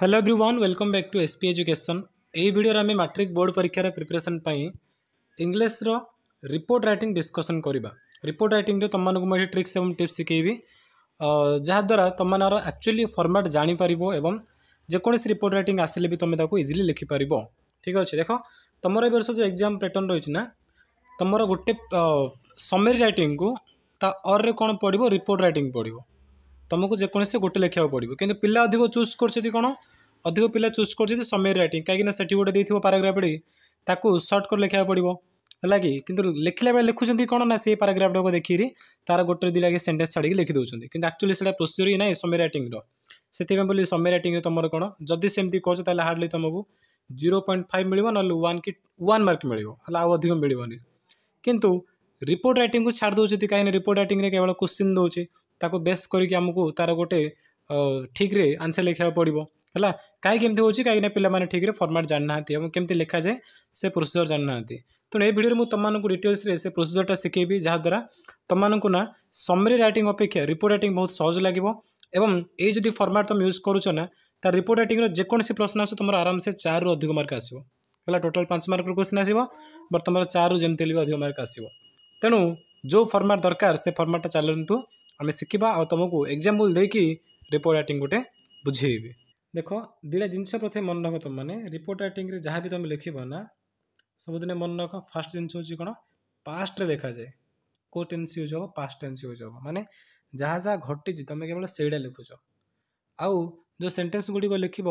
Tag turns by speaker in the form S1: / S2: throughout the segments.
S1: hello everyone welcome back to SP education यही video आम matric board परीक्षार preparation English report writing discussion करवा report writing तुमको मुझे ट्रिक्स और टीप्स शिखेबी जहाद्वारा तुम एक्चुअली फर्माट जापर एवं जेकोसी रिपोर्ट रईट आसे भी तुम्हें इजिली लिखिपार ठीक अच्छे देख तुम ए जो एक्जाम पैटर्न रही तुम गोटे समेरी रईट को ता कौन पड़ो रिपोर्ट रईट पड़ो ତୁମକୁ ଯେକୌଣସି ଗୋଟେ ଲେଖିବାକୁ ପଡ଼ିବ କିନ୍ତୁ ପିଲା ଅଧିକ ଚୁଜ୍ କରୁଛନ୍ତି କ'ଣ ଅଧିକ ପିଲା ଚୁଜ୍ କରୁଛନ୍ତି ସମେର ରାଇଟିଂ କାହିଁକିନା ସେଠି ଗୋଟେ ଦେଇଥିବ ପାରାଗ୍ରାଫଟି ତାକୁ ସର୍ଟ କରି ଲେଖିବାକୁ ପଡ଼ିବ ହେଲା କି କିନ୍ତୁ ଲେଖିଲା ବେଳେ ଲେଖୁଛନ୍ତି କ'ଣ ନା ସେଇ ପାରାଗ୍ରାଫଟାକୁ ଦେଖିକିରି ତାର ଗୋଟେ ଦୁଇ ଲାଗି ସେଣ୍ଟେନ୍ସ ଛାଡ଼ିକି ଲେଖି ଦେଉଛନ୍ତି କିନ୍ତୁ ଆକ୍ଚୁଆଲି ସେଇଟା ପ୍ରୋସିଜର ହିଁ ନାହିଁ ସମେର ରାଇଟିଂର ସେଥିପାଇଁ ବୋଲି ସମେର ରାଇଟିଂରେ ତୁମର କ'ଣ ଯଦି ସେମିତି କରୁଛ ତାହେଲେ ହାର୍ଡ଼ଲି ତୁମକୁ ଜିରୋ ପଏଣ୍ଟ ଫାଇଭ୍ ମିଳିବ ନହେଲେ ୱାନ୍ କି ୱାନ୍ ମାର୍କ ମିଳିବ ହେଲେ ଆଉ ଅଧିକ ମିଳିବନି କିନ୍ତୁ ରିପୋର୍ଟ ରାଇଟିଂକୁ ଛାଡ଼ି ଦେଉଛନ୍ତି କାହିଁକିନା ରିପୋର୍ଟ ରାଇଟିଂରେ କେବଳ କୋଶ୍ଚିନ୍ ଦେଉଛି ତାକୁ ବେସ୍ କରିକି ଆମକୁ ତା'ର ଗୋଟେ ଠିକ୍ରେ ଆନ୍ସର୍ ଲେଖିବାକୁ ପଡ଼ିବ ହେଲା କାହିଁକି ଏମିତି ହେଉଛି କାହିଁକିନା ପିଲାମାନେ ଠିକ୍ରେ ଫର୍ମାଟ୍ ଜାଣିନାହାନ୍ତି ଏବଂ କେମିତି ଲେଖାଯାଏ ସେ ପ୍ରୋସିଜର୍ ଜାଣିନାହାନ୍ତି ତେଣୁ ଏ ଭିଡ଼ିଓରେ ମୁଁ ତୁମମାନଙ୍କୁ ଡିଟେଲ୍ସରେ ସେ ପ୍ରୋସିଜର୍ଟା ଶିଖେଇବି ଯାହାଦ୍ୱାରା ତୁମମାନଙ୍କୁ ନା ସମରୀ ରାଇଟିଂ ଅପେକ୍ଷା ରିପୋର୍ଟ ରାଇଟିଂ ବହୁତ ସହଜ ଲାଗିବ ଏବଂ ଏଇ ଯଦି ଫର୍ମାଟ୍ ତୁମେ ୟୁଜ୍ କରୁଛ ନା ତା ରିପୋର୍ଟ ରାଇଟିଂର ଯେକୌଣସି ପ୍ରଶ୍ନ ଆସୁ ତୁମର ଆରାମସେ ଚାରିରୁ ଅଧିକ ମାର୍କ ଆସିବ ହେଲା ଟୋଟାଲ୍ ପାଞ୍ଚ ମାର୍କର କ୍ୱେଶ୍ଚିନ୍ ଆସିବ ବଟ୍ ତୁମର ଚାରିରୁ ଯେମିତି ହେଲେ ବି ଅଧିକ ମାର୍କ ଆସିବ ତେଣୁ ଯେଉଁ ଫର୍ମାଟ୍ ଦରକାର ସେ ଫର୍ମାଟ୍ଟା ଚାଲନ୍ତୁ ଆମେ ଶିଖିବା ଆଉ ତୁମକୁ ଏକ୍ଜାମ୍ପଲ୍ ଦେଇକି ରିପୋର୍ଟ ରାଇଟିଂ ଗୋଟେ ବୁଝେଇବି ଦେଖ ଦୁଇଟା ଜିନିଷ ପ୍ରଥମେ ମନେ ରଖ ତୁମମାନେ ରିପୋର୍ଟ ରାଇଟିଂରେ ଯାହା ବି ତୁମେ ଲେଖିବ ନା ସବୁଦିନେ ମନେ ରଖ ଫାର୍ଷ୍ଟ ଜିନିଷ ହେଉଛି କ'ଣ ପାଷ୍ଟରେ ଲେଖାଯାଏ କେଉଁ ଟେନ୍ସ ୟୁଜ୍ ହେବ ପାଷ୍ଟ ଟେନ୍ସ ୟୁଜ୍ ହେବ ମାନେ ଯାହା ଯାହା ଘଟିଛି ତୁମେ କେବଳ ସେଇଟା ଲେଖୁଛ ଆଉ ଯେଉଁ ସେଣ୍ଟେନ୍ସ ଗୁଡ଼ିକ ଲେଖିବ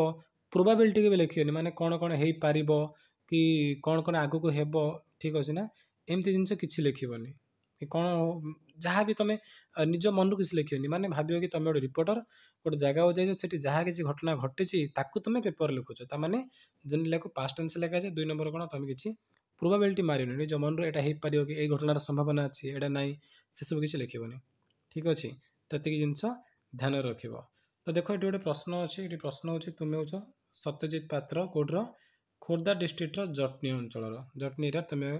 S1: ପ୍ରୋବାବିଲିଟି କେବେ ଲେଖିବେନି ମାନେ କ'ଣ କ'ଣ ହେଇପାରିବ କି କ'ଣ କ'ଣ ଆଗକୁ ହେବ ଠିକ୍ ଅଛି ନା ଏମିତି ଜିନିଷ କିଛି ଲେଖିବନି କି କ'ଣ ଯାହା ବି ତୁମେ ନିଜ ମନରୁ କିଛି ଲେଖିବନି ମାନେ ଭାବିବ କି ତୁମେ ଗୋଟେ ରିପୋର୍ଟର ଗୋଟେ ଜାଗାକୁ ଯାଇଛ ସେଠି ଯାହା କିଛି ଘଟଣା ଘଟିଛି ତାକୁ ତୁମେ ପେପର ଲେଖୁଛ ତାମାନେ ଯେମିତି ଲେଖୁ ପାଷ୍ଟ ଟେନ୍ସ ଲେଖାଯାଏ ଦୁଇ ନମ୍ବର କ'ଣ ତୁମେ କିଛି ପ୍ରୋବାବିଲିଟି ମାରିବନି ନିଜ ମନରୁ ଏଇଟା ହେଇପାରିବ କି ଏଇ ଘଟଣାର ସମ୍ଭାବନା ଅଛି ଏଇଟା ନାହିଁ ସେସବୁ କିଛି ଲେଖିବନି ଠିକ୍ ଅଛି ତ ଏତିକି ଜିନିଷ ଧ୍ୟାନରେ ରଖିବ ତ ଦେଖ ଏଠି ଗୋଟେ ପ୍ରଶ୍ନ ଅଛି ଏଠି ପ୍ରଶ୍ନ ହେଉଛି ତୁମେ ହେଉଛ ସତ୍ୟଜିତ ପାତ୍ର କେଉଁଠିର ଖୋର୍ଦ୍ଧା ଡିଷ୍ଟ୍ରିକ୍ଟର ଜଟନୀ ଅଞ୍ଚଳର ଜଟନୀ ତୁମେ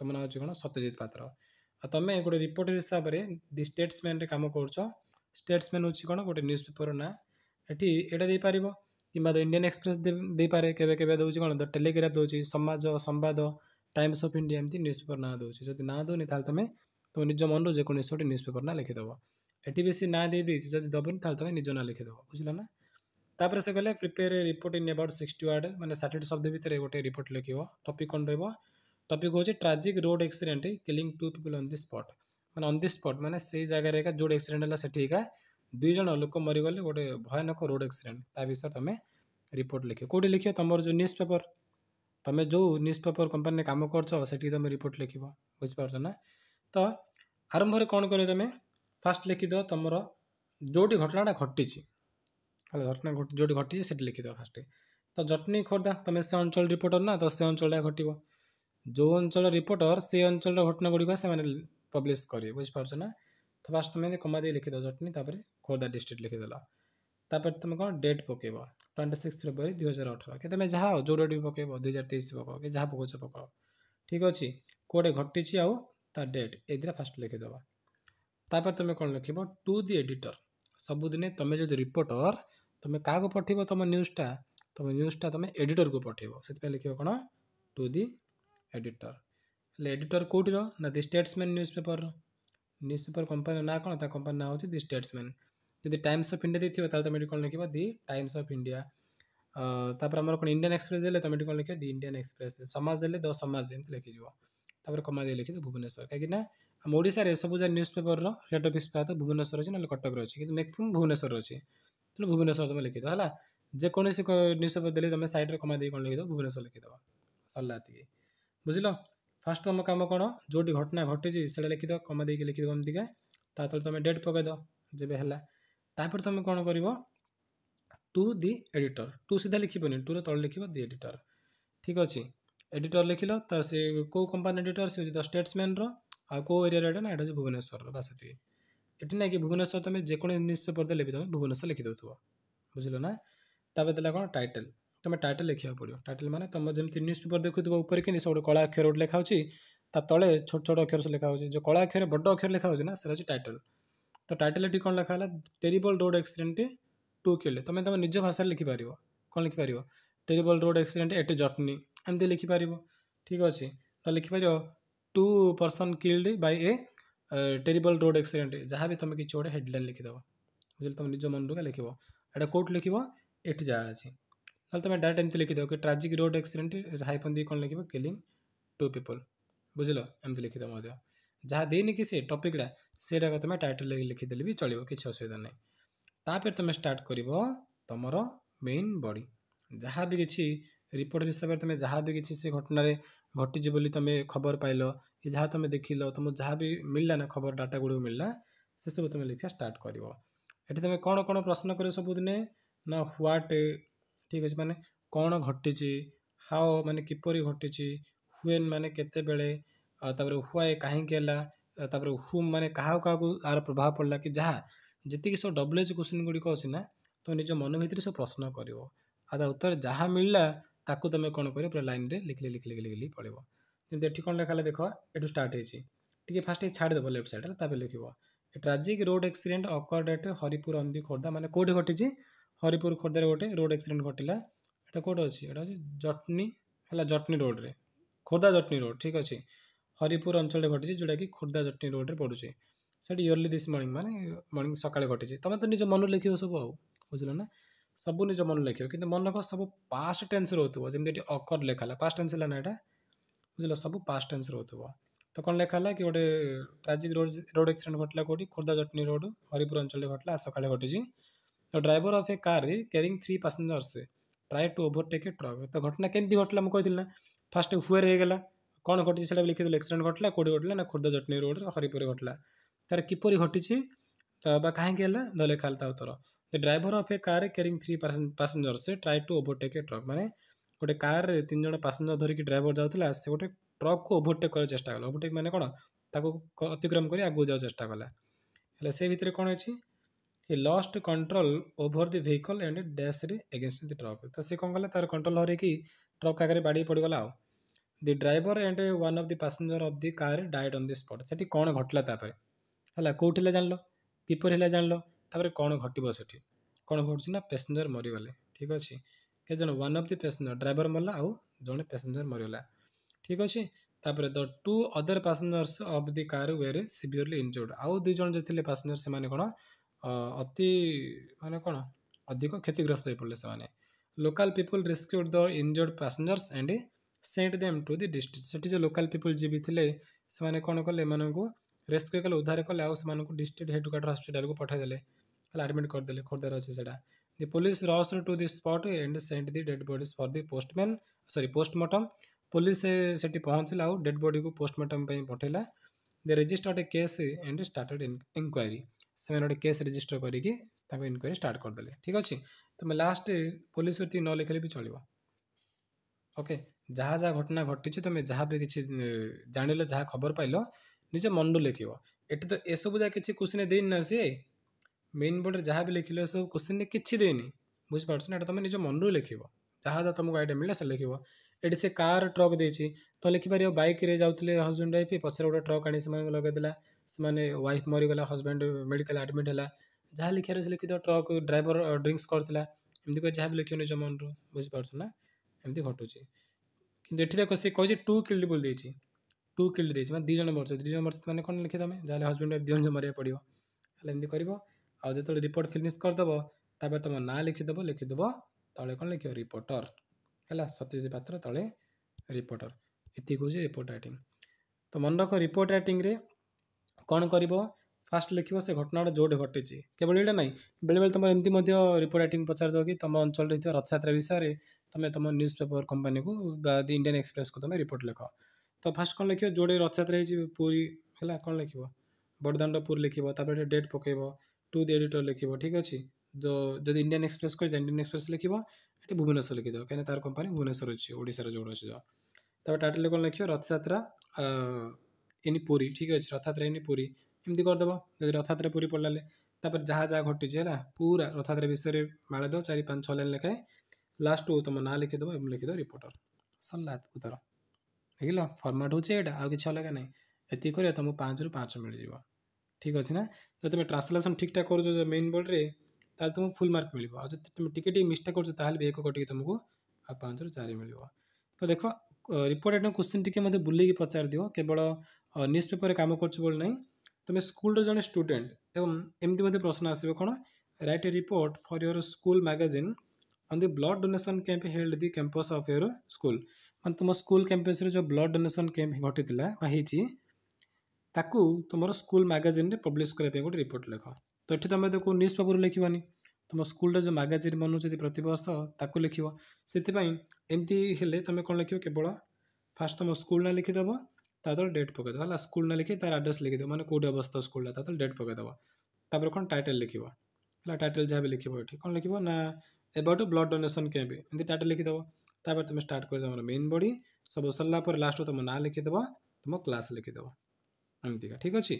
S1: ତୁମ ନାଁ ହେଉଛି କ'ଣ ସତ୍ୟଜିତ ପାତ୍ର ଆଉ ତୁମେ ଗୋଟେ ରିପୋର୍ଟର ହିସାବରେ ଦି ଷ୍ଟେଟ୍ସମ୍ୟାନ୍ରେ କାମ କରୁଛ ଷ୍ଟେଟ୍ସମ୍ୟାନ୍ ହେଉଛି କ'ଣ ଗୋଟେ ନ୍ୟୁଜ୍ ପେପର୍ ନା ଏଠି ଏଇଟା ଦେଇପାରିବ କିମ୍ବା ଦ ଇଣ୍ଡିଆନ୍ ଏକ୍ସପ୍ରେସ୍ ଦେଇପାରେ କେବେ କେବେ ଦେଉଛି କ'ଣ ଦ ଟେଲିଗ୍ରାଫ୍ ଦେଉଛି Samaja Sambad Times of India ଏମିତି ନ୍ୟୁଜ୍ ପେପର୍ ନାଁ ଦେଉଛି ଯଦି ନାଁ ଦେଉନି ତାହେଲେ ତୁମେ ତୁମ ନିଜ ମନରୁ ଯେକୌଣସି ଗୋଟେ ନ୍ୟୁଜ୍ ପେପର୍ ନାଁ ଲେଖିଦେବ ଏଠି ବେଶୀ ନାଁ ଦେଇଦେଇଛି ଯଦି ଦେବନି ତାହେଲେ ତୁମେ ନିଜ ନାଁ ଲେଖିଦେବ ବୁଝିଲ ନା ତାପରେ ସେ କହିଲେ prepare report in about sixty word ମାନେ ଷାଠିଏ ଶବ୍ଦ ଭିତରେ ଗୋଟେ ରିପୋର୍ଟ ଲେଖିବ ଟପିକ୍ କ'ଣ ରହିବ टपिक हूँ tragic road accident killing two people on the spot मैं अन् दि स्पट मैंने से जगह एक जो एक्सीडेंट है सेठी एका लोक मरीगले गोटे भयानक रोड एक्सीडेंट ता विषय तुम रिपोर्ट लिख कौटी लिख तुम जो न्यूज पेपर तुम जो न्यूज पेपर कंपानी काम कर तुम रिपोर्ट लिख बुझना तो आरंभ कौन कर तुम फास्ट लिखिद तुम जो घटनाटा घटी घटना जो घटी से लिखिद फास्ट तो जटनी खोर्धा तुम से अंचल रिपोर्टर ना तो से अंचल घटव जो अंचल रिपोर्टर से अंचल घटना गुड़ा से पब्लीश करेंगे बुझीपना तो फास्ट तुम कमादी लिखीद जटनी तापर खोर्धा डिस्ट्रिक्ट लिखीदल तापर तुम कौन डेट पक ट्वेंटी सिक्स फेब्रुआरी दुई हजार अठर कि तुम्हें जहाँ जो डेट भी पक दुई हजार तेईस पक कि जहाँ पकोच पक ठीक अच्छे कौटे घटी आउ डेट ये फास्ट लिखीद तापर तुम कौन लिख टू दि एडिटर सबुदिन तुम जो रिपोर्टर तुम क्या पठब तुम न्यूजटा तुम न्यूजटा तुम एडिटर को पठब से लिख कौन टू दि एडिटर हेल्ले एडिटर कौटीर ना the Statesman newspaper newspaper company ना कौन ता कंपानी ना हो दि स्टेट्समैन जी टाइम्स अफ इंडिया देखिए तुम कौन लिखा दि टाइम्स अफ इंडिया तपर आम कौन इंडियान एक्सप्रेस दे तुम कौन लिखा दि इंडियान एक्सप्रेस समाज दे द समाज एम कमा कमाद लिखे भुवनेश्वर कहीं आम ओडार सब जगह न्यूज पेपर रेड अफिस् प्राय भुवनेश्वर अच्छी ना कटक अच्छे कितना मैक्सीम भुवनेश्वर अच्छी तेनाली भुवनेश्वर तुम लिखिद है जो न्यूज पेपर दे तुम सैड्रे कमा दे कौन लिखिद तो भुवनेश्वर तो लिखीद सरला ବୁଝିଲ ଫାର୍ଷ୍ଟ ତୁମ କାମ କ'ଣ ଯେଉଁଠି ଘଟଣା ଘଟିଛି ସେଇଟା ଲେଖିଦେବ କମା ଦେଇକି ଲେଖିଦେବ ଏମିତିକା ତା ତଳେ ତୁମେ ଡେଟ୍ ପକାଇଦେବ ଯେବେ ହେଲା ତାପରେ ତୁମେ କ'ଣ କରିବ ଟୁ ଦି ଏଡ଼ିଟର ଟୁ ସିଧା ଲିଖିବନି ଟୁର ତଳେ ଲିଖିବ ଦି ଏଡ଼ିଟର ଠିକ୍ ଅଛି ଏଡ଼ିଟର ଲିଖିଲ ତ ସେ କେଉଁ କମ୍ପାନୀ ଏଡ଼ିଟର ସେ ହେଉଛି ଦ ଷ୍ଟେଟ୍ସମ୍ୟାନ୍ର ଆଉ କେଉଁ ଏରିଆର ଏଇଟା ନା ଏଇଟା ହେଉଛି ଭୁବନେଶ୍ୱରର ବାସ୍ ଏତିକି ଏଠି ନାଇଁ କି ଭୁବନେଶ୍ୱର ତୁମେ ଯେକୌଣସି ନ୍ୟୁଜ୍ ପେପର୍ ଦେଲେ ବି ତୁମେ ଭୁବନେଶ୍ୱର ଲେଖିଦେଉଥିବ ବୁଝିଲ ନା ତାପରେ ଦେଲା କ'ଣ ଟାଇଟେଲ୍ तुम टाइटल लिखा पड़ो टाइटल मैंने तुम जमी न्यूज पेपर देखु उपर कि सब कला अक्षर गोटे लिखा होता तले छोट छोट अक्षर से लिखा हो कला अक्षर बड़ अक्षर लिखा होना से टाइटल तो टाइटल ये कौन लिखा है टेरिबल रोड एक्सीडेंट टू किले तुम तुम निज भाषा लिखिपार कौन लिखिपार terrible road accident at Jatni एमती लिखिपार ठीक अच्छे तो लिखिपार two person killed by a terrible road accident जहाँ भी तुम किसी गोटे हेडलैन लिखिदेव बुझे तुम निज मन रुका लिखो एट लिख एट जहाँ अच्छी ନହେଲେ ତୁମେ ଡାଇରେକ୍ଟ ଏମିତି ଲେଖିଦେବ କି ଟ୍ରାଜିକ୍ ରୋଡ଼ ଆକ୍ସିଡେଣ୍ଟ ହାଇଫୋନ୍ ଦେଇ କ'ଣ ଲେଖିବ କିଲିଂ ଟୁ ପିପୁଲ୍ ବୁଝିଲ ଏମିତି ଲେଖିଦେବ ମଧ୍ୟ ଯାହା ଦେଇନି କି ସେ ଟପିକ୍ଟା ସେଇଟାକୁ ତୁମେ ଟାଇଟଲ୍ ଲେଖିଦେଲେ ବି ଚଳିବ କିଛି ଅସୁବିଧା ନାହିଁ ତାପରେ ତୁମେ ଷ୍ଟାର୍ଟ କରିବ ତୁମର ମେନ୍ ବଡ଼ି ଯାହା ବି କିଛି ରିପୋର୍ଟ ହିସାବରେ ତୁମେ ଯାହା ବି କିଛି ସେ ଘଟଣାରେ ଘଟିଛି ବୋଲି ତୁମେ ଖବର ପାଇଲ କି ଯାହା ତୁମେ ଦେଖିଲ ତୁମକୁ ଯାହା ବି ମିଳିଲା ନା ଖବର ଡାଟା ଗୁଡ଼ିକ ମିଳିଲା ସେସବୁ ତୁମେ ଲେଖିବା ଷ୍ଟାର୍ଟ କରିବ ଏଠି ତୁମେ କ'ଣ କ'ଣ ପ୍ରଶ୍ନ କରିବ ସବୁଦିନେ ନା ହ୍ୱାଟ୍ ଠିକ୍ ଅଛି ମାନେ କ'ଣ ଘଟିଛି ହାଓ ମାନେ କିପରି ଘଟିଛି ହୁଏନ୍ ମାନେ କେତେବେଳେ ଆଉ ତାପରେ ହୁଆଏ କାହିଁକି ହେଲା ତାପରେ ହୁମ୍ ମାନେ କାହାକୁ କାହାକୁ ଆର ପ୍ରଭାବ ପଡ଼ିଲା କି ଯାହା ଯେତିକି ସବୁ ଡବ୍ଲ୍ୟୁ ଏଚ୍ କୋଶ୍ଚିନ୍ ଗୁଡ଼ିକ ଅଛି ନା ତୁମେ ନିଜ ମନ ଭିତରେ ସବୁ ପ୍ରଶ୍ନ କରିବ ଆଉ ତା ଉତ୍ତର ଯାହା ମିଳିଲା ତାକୁ ତୁମେ କ'ଣ କରିବ ପୁରା ଲାଇନ୍ରେ ଲେଖିଲେ ଲେଖିଲେ ଲେଖିଲେ ପଡ଼ିବ ଯେମିତି ଏଠି କ'ଣ ଲେଖା ହେଲା ଦେଖ ଏଠୁ ଷ୍ଟାର୍ଟ ହେଇଛି ଟିକେ ଫାଷ୍ଟ ଛାଡ଼ିଦେବ ଲେଫ୍ଟ ସାଇଡ଼୍ରେ ତାପରେ ଲେଖିବ tragic road accident occurred at Haripur ଅମ୍ବି ଖୋର୍ଦ୍ଧା ମାନେ କେଉଁଠି ଘଟିଛି ହରିପୁର ଖୋର୍ଦ୍ଧାରେ ଗୋଟେ ରୋଡ଼ ଆକ୍ସିଡେଣ୍ଟ ଘଟିଲା ଏଇଟା କେଉଁଠି ଅଛି ଏଇଟା ହେଉଛି ଜଟନୀ ହେଲା ଜଟନୀ ରୋଡ଼ରେ ଖୋର୍ଦ୍ଧା ଜଟନୀ ରୋଡ଼ ଠିକ୍ ଅଛି ହରିପୁର ଅଞ୍ଚଳରେ ଘଟିଛି ଯେଉଁଟାକି ଖୋର୍ଦ୍ଧା ଜଟନୀ ରୋଡ଼ରେ ପଡ଼ୁଛି ସେଇଠି ଇୟର୍ଲି ଦିସ୍ ମର୍ଣ୍ଣିଂ ମାନେ ମର୍ଣ୍ଣିଂ ସକାଳେ ଘଟିଛି ତୁମେ ତ ନିଜ ମନରୁ ଲେଖିବ ସବୁ ଆଉ ବୁଝିଲ ନା ସବୁ ନିଜ ମନରୁ ଲେଖିବ କିନ୍ତୁ ମନେ ରଖ ସବୁ ପାଷ୍ଟ ଟେନ୍ସ ରହୁଥିବ ଯେମିତି ଏଠି ଅକର ଲେଖା ହେଲା ପାଷ୍ଟ ଟେନ୍ସ ହେଲା ନା ଏଇଟା ବୁଝିଲ ସବୁ ପାଷ୍ଟ ଟେନ୍ସ ରହୁଥିବ ତ କ'ଣ ଲେଖା ହେଲା କି ଗୋଟେ ଟ୍ରାଜିକ୍ ରୋଡ଼ ରୋଡ଼ ଆକ୍ସିଡେଣ୍ଟ ଘଟିଲା କେଉଁଠି ଖୋର୍ଦ୍ଧା ଜଟନୀ ରୋଡ଼ ହରିପୁର ଅଞ୍ଚଳରେ ଘଟିଲା ସକାଳେ ଘଟିଛି द ଡ୍ରାଇଭର ଅଫ୍ ଏ କାର୍ରେ carrying three passengers try to overtake a truck ତ ଘଟଣା କେମିତି ଘଟିଲା ମୁଁ କହିଥିଲି ନା ଫାଷ୍ଟ ହୁଏରେ ହେଇଗଲା କ'ଣ ଘଟିଛି ସେଇଟା ବି ଲେଖିଦେଲେ ଏକ୍ସିଡେଣ୍ଟ ଘଟିଲା କେଉଁଠି ଘଟିଲା ନା ଖୋର୍ଦ୍ଧା ଜଟଣୀ ରୋଡ଼ରେ ହରିପୁରରେ ଘଟିଲା ତା'ର କିପରି ଘଟିଛି ବା କାହିଁକି ହେଲା ଦ ଲେଖା ହେଲା ତା ଉତ୍ତର the driver of a car carrying three passengers try to overtake a truck ମାନେ ଗୋଟେ କାର୍ରେ ତିନି ଜଣ ପାସେଞ୍ଜର ଧରିକି ଡ୍ରାଇଭର ଯାଉଥିଲା ସେ ଗୋଟେ ଟ୍ରକ୍କୁ ଓଭରଟେକ୍ କରିବାକୁ ଚେଷ୍ଟା କଲା ଓଭରଟେକ୍ ମାନେ କ'ଣ ତାକୁ ଅତିକ୍ରମ କରି ଆଗକୁ ଯିବାକୁ ଚେଷ୍ଟା କଲା ହେଲେ ସେ ଭିତରେ କ'ଣ ଅଛି he lost control over the vehicle and dashed against the truck तो से कौन गला तार control हरे कि truck आगे बाड़ी पड़ गला the driver and one of the passenger of the car died on the spot सेठी कौन घटला तापर हला कोठी ले जान लो किपर हेला जान लो तापर कौन घटिबो सेठी कौन घटुछ ना passenger मरि गले ठीक अछि के जन one of the passenger driver मरला आउ जने passenger मरिला ठीक अछि तापर the two other passengers of the car were severely injured आउ दु जन जे थिले पैसेंजर से माने कोन ଅତି ମାନେ କ'ଣ ଅଧିକ କ୍ଷତିଗ୍ରସ୍ତ ହୋଇପଡ଼ିଲେ ସେମାନେ local people rescued the injured passengers and sent them to the district ସେଠି ଯେଉଁ ଲୋକାଲ୍ ପିପୁଲ୍ ଯିଏ ବି ଥିଲେ ସେମାନେ କ'ଣ କଲେ ଏମାନଙ୍କୁ ରେସ୍କ୍ୟୁ କଲେ ଉଦ୍ଧାର କଲେ ଆଉ ସେମାନଙ୍କୁ ଡିଷ୍ଟ୍ରିକ୍ଟ ହେଡ଼କ୍ୱାର୍ଟର ହସ୍ପିଟାଲକୁ ପଠାଇଦେଲେ ହେଲେ ଆଡ଼ମିଟ୍ କରିଦେଲେ ଖୋର୍ଦ୍ଧାରେ ଅଛି ସେଇଟା the police rushed to the spot and sent the dead bodies for the postman sorry postmortem police ସେଠି ପହଞ୍ଚିଲା ଆଉ ଡେଡ୍ ବଡ଼ିକୁ ପୋଷ୍ଟମର୍ଟମ୍ ପାଇଁ ପଠାଇଲା they registered a case and started inquiry ସେମାନେ ଗୋଟେ କେସ୍ ରେଜିଷ୍ଟର କରିକି ତାଙ୍କ ଇନକ୍ୱାରୀ ଷ୍ଟାର୍ଟ କରିଦେଲେ ଠିକ୍ ଅଛି ତୁମେ ଲାଷ୍ଟ ପୋଲିସ ଏତିକି ନ ଲେଖିଲେ ବି ଚଳିବ ଓକେ ଯାହା ଯାହା ଘଟଣା ଘଟିଛି ତୁମେ ଯାହା ବି କିଛି ଜାଣିଲ ଯାହା ଖବର ପାଇଲ ନିଜ ମନରୁ ଲେଖିବ ଏଠି ତ ଏସବୁ ଯାହା କିଛି କୋଶ୍ଚିନ୍ ଦେଇନି ନା ସିଏ ମେନ୍ ବୋର୍ଡ଼ରେ ଯାହା ବି ଲେଖିଲ ଏସବୁ କୋଶ୍ଚିନ୍ରେ କିଛି ଦେଇନି ବୁଝିପାରୁଛ ନା ଏଇଟା ତୁମେ ନିଜ ମନରୁ ଲେଖିବ ଯାହା ଯାହା ତୁମକୁ ଆଇଡ଼ିଆ ମିଳିଲା ସେ ଲେଖିବ ये से कार ट्रक दे तो लिखिपार बैक जाते हजबैंड वाइफ पचर गोटे ट्रक आनी से लगेदेला से वाइफ मरीगला हजबैंड मेडिकल आडमिट है जहाँ लिखे से लिखित ट्रक ड्राइवर ड्रिंक्स करता एमती जहाँ भी लिखे निज मन रु बुझीपना एमती घटू कि देख सी कह टू किल्ड बोल देती टू किल्ड दे दुज मर्स दिज मर्स मैंने कौन लिखे तुम्हें जहाँ हजबैंड वाइफ दिवज मरिया पड़ो हाँ एमती कर आज जो रिपोर्ट फिनिश करदेव तुम ना लिखिदेव लिखिदेव तले कौन लिखो रिपोर्टर ହେଲା ସତ୍ୟଜିତ ପାତ୍ର ତଳେ ରିପୋର୍ଟର ଏତିକି ହେଉଛି ରିପୋର୍ଟ ରାଇଟିଂ ତ ମନେ ରଖ ରିପୋର୍ଟ ରାଇଟିଂରେ କ'ଣ କରିବ ଫାଷ୍ଟ ଲେଖିବ ସେ ଘଟଣାଟା ଯେଉଁଠି ଘଟିଛି କେବଳ ଏଇଟା ନାହିଁ ବେଳେବେଳେ ତୁମର ଏମିତି ମଧ୍ୟ ରିପୋର୍ଟ ରାଇଟିଂ ପଚାରିଦେବ କି ତୁମ ଅଞ୍ଚଳରେ ଥିବା ରଥଯାତ୍ରା ବିଷୟରେ ତୁମେ ତୁମ ନ୍ୟୁଜ୍ ପେପର କମ୍ପାନୀକୁ ବା ଦି ଇଣ୍ଡିଆନ୍ ଏକ୍ସପ୍ରେସ୍କୁ ତୁମେ ରିପୋର୍ଟ ଲେଖ ତ ଫାଷ୍ଟ କ'ଣ ଲେଖିବ ଯେଉଁଠି ରଥଯାତ୍ରା ହେଇଛି ପୁରୀ ହେଲା କ'ଣ ଲେଖିବ ବଡ଼ଦାଣ୍ଡ ପୁରୀ ଲେଖିବ ତାପରେ ଡେଟ୍ ପକାଇବ ଟୁ ଦି ଏଡ଼ିଟର ଲେଖିବ ଠିକ୍ ଅଛି ଯେଉଁ ଯଦି ଇଣ୍ଡିଆନ୍ ଏକ୍ସପ୍ରେସ୍ କହିଛି ଇଣ୍ଡିଆନ୍ ଏକ୍ସପ୍ରେସ୍ ଲେଖିବ এটি ভুবনেশ্বর লিখিদেব কেন তার কোম্পানি ভুবনেশ্বর অছি ওড়িশার যেগুলো অছি তারপর টাইটেল কোণ লিখিও রথযাত্রা ইন পুরী ঠিক আছে রথযাত্রা ইন পুরী এমনি করেদেব যদি রথযাত্রা পুরী পড়লে তারপর যা যা ঘটিছে হ্যাঁ পুরা রথযাত্রা বিষয়ে মাড়ে দেব চারি পাঁচ ছ লাইন লেখায় লাস্ট তোমার না লিখিদেব এবং লিখিদেব রিপোর্টর সরলা উত্তর ଦେଖିଲ ଫର୍ମାଟ୍ ହେଉଛି ଏଇଟା ଆଉ କିଛି ଅଲଗା ନାହିଁ ଏତିକି କରିବା ତୁମକୁ ପାଞ୍ଚରୁ ପାଞ୍ଚ ମିଳିଯିବ ଠିକ୍ ଅଛି ନା ଯଦି ତୁମେ ଟ୍ରାନ୍ସଲେସନ୍ ଠିକ୍ଠାକ୍ କରୁଛ ମେନ୍ ବୋର୍ଡ଼ରେ तेल तुमको फुल मार्क मिल तुम टी मिस्टा कर एक कटिकी तुमको आ पाँच रू चार मिल तो देख रिपोर्ट आइटम क्वेश्चन टी मतलब बुले कि पचार दिव केवल न्यूज पेपर में कम कर तुम स्कूल जन स्टूडेंट एवं एमती मतलब प्रश्न आसो कौन write a report for your school magazine on the blood donation camp held the campus of your school मैं तुम स्कूल कैंपस जो ब्लड डोनेसन कैंप घटी ताकू तुम स्कूल मैगजिन में पब्लीश करने गोटे रिपोर्ट लिख ତ ଏଠି ତୁମେ ତାକୁ ନ୍ୟୁଜ୍ ପେପର୍ରୁ ଲେଖିବନି ତୁମ ସ୍କୁଲରେ ଯେଉଁ ମାଗାଜିନ୍ ବନାଉଛନ୍ତି ପ୍ରତିବର୍ଷ ତାକୁ ଲେଖିବ ସେଥିପାଇଁ ଏମିତି ହେଲେ ତୁମେ କ'ଣ ଲେଖିବ କେବଳ ଫାର୍ଷ୍ଟ ତୁମ ସ୍କୁଲ ନାଁ ଲେଖିଦେବ ତା ତଳେ ଡେଟ୍ ପକାଇଦେବ ହେଲା ସ୍କୁଲ ନାଁ ଲେଖି ତାର ଆଡ୍ରେସ୍ ଲେଖିଦେବ ମାନେ କେଉଁଠି ଅବସ୍ଥା ସ୍କୁଲଟା ତା ତଳେ ଡେଟ୍ ପକାଇଦେବ ତାପରେ କ'ଣ ଟାଇଟେଲ୍ ଲିଖିବ ହେଲା ଟାଇଟେଲ୍ ଯାହା ବି ଲିଖିବ ଏଠି କ'ଣ ଲିଖିବ ନା ଏବାଉଟ୍ ବ୍ଲଡ୍ ଡୋନେସନ୍ କ୍ୟାମ୍ପ ଏମିତି ଟାଇଟେଲ୍ ଲିଖିଦେବ ତାପରେ ତୁମେ ଷ୍ଟାର୍ଟ କରିଦେବ ଆମର ମେନ୍ ବଡ଼ି ସବୁ ସରିଲା ପରେ ଲାଷ୍ଟକୁ ତୁମ ନାଁ ଲିଖିଦେବ ତୁମ କ୍ଲାସ୍ ଲିଖିଦେବ ଏମିତିକା ଠିକ୍ ଅଛି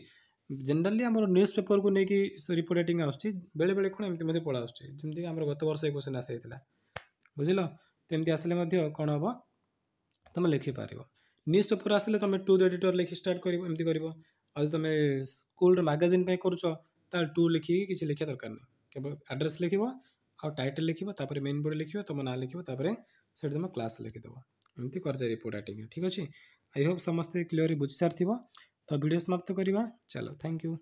S1: जेनराली आम न्यूज पेपर को लेकिन रिपोर्ट आसूसी आस बेले कौन एम पढ़ा जमी आम गत वर्ष एक क्वेश्चन आसाइल बुझल तमी आसे कौन हम तुम लिखिपार न्यूज पेपर आसे तुम टू एडिटर लिखि स्टार्ट कर आज तुम स्कूल मैगजिन कर टू लिख किसी लिखा दरकार नहीं केवल आड्रेस लिख टाइटल लिखे मेन बोर्ड लिखो तुम ना लिखे से तुम क्लास लिखिदेव एमती कर रिपोर्ट आटिंग ठीक अच्छे आई होप समस्ते क्लीयरली बुझी सारी तो भिड समाप्त करवा चलो थैंक यू